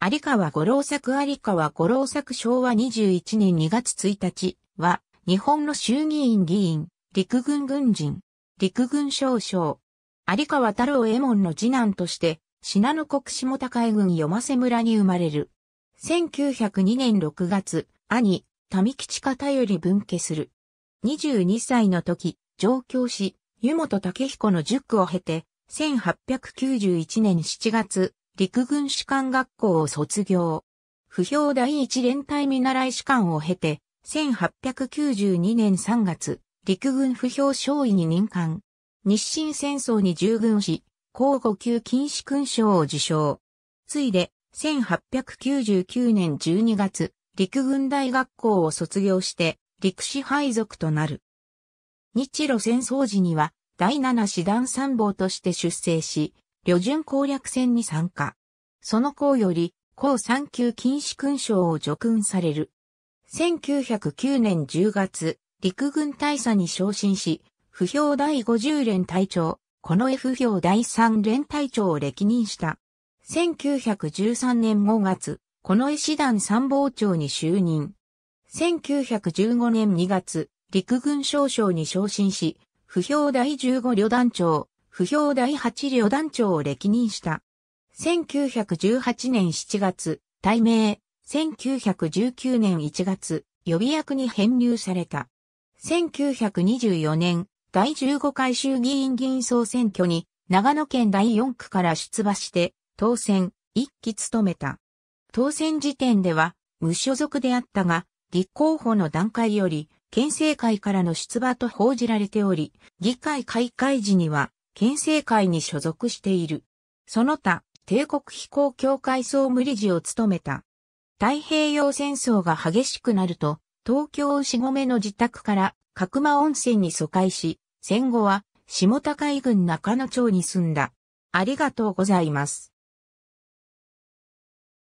有川五郎作有川五郎作昭和21年2月1日は、日本の衆議院議員、陸軍軍人、陸軍少将、有川太郎右衛門の次男として、品の国下高江郡夜間瀬村に生まれる。1902年6月、兄、民吉方より分家する。22歳の時、上京し、湯本武彦の塾を経て、1891年7月、陸軍士官学校を卒業。不評第一連隊見習い士官を経て、1892年3月、陸軍不評少尉に任官。日清戦争に従軍し、交互級禁止勲章を受賞。ついで、1899年12月、陸軍大学校を卒業して、陸士配属となる。日露戦争時には、第七師団参謀として出征し、旅順攻略戦に参加。その後より、高3級禁止勲章を除勲される。1909年10月、陸軍大佐に昇進し、不評第50連隊長、この F 評第3連隊長を歴任した。1913年5月、この絵師団参謀長に就任。1915年2月、陸軍少将に昇進し、不評第15旅団長、不評第8旅団長を歴任した。1918年7月、大名、1919年1月、予備役に編入された。1924年、第15回衆議院議員総選挙に、長野県第4区から出馬して、当選、一期務めた。当選時点では、無所属であったが、立候補の段階より、県政会からの出馬と報じられており、議会開会時には、県政会に所属している。その他、帝国飛行協会総務理事を務めた。太平洋戦争が激しくなると、東京牛込の自宅から角間温泉に疎開し、戦後は下高井郡中野町に住んだ。ありがとうございます。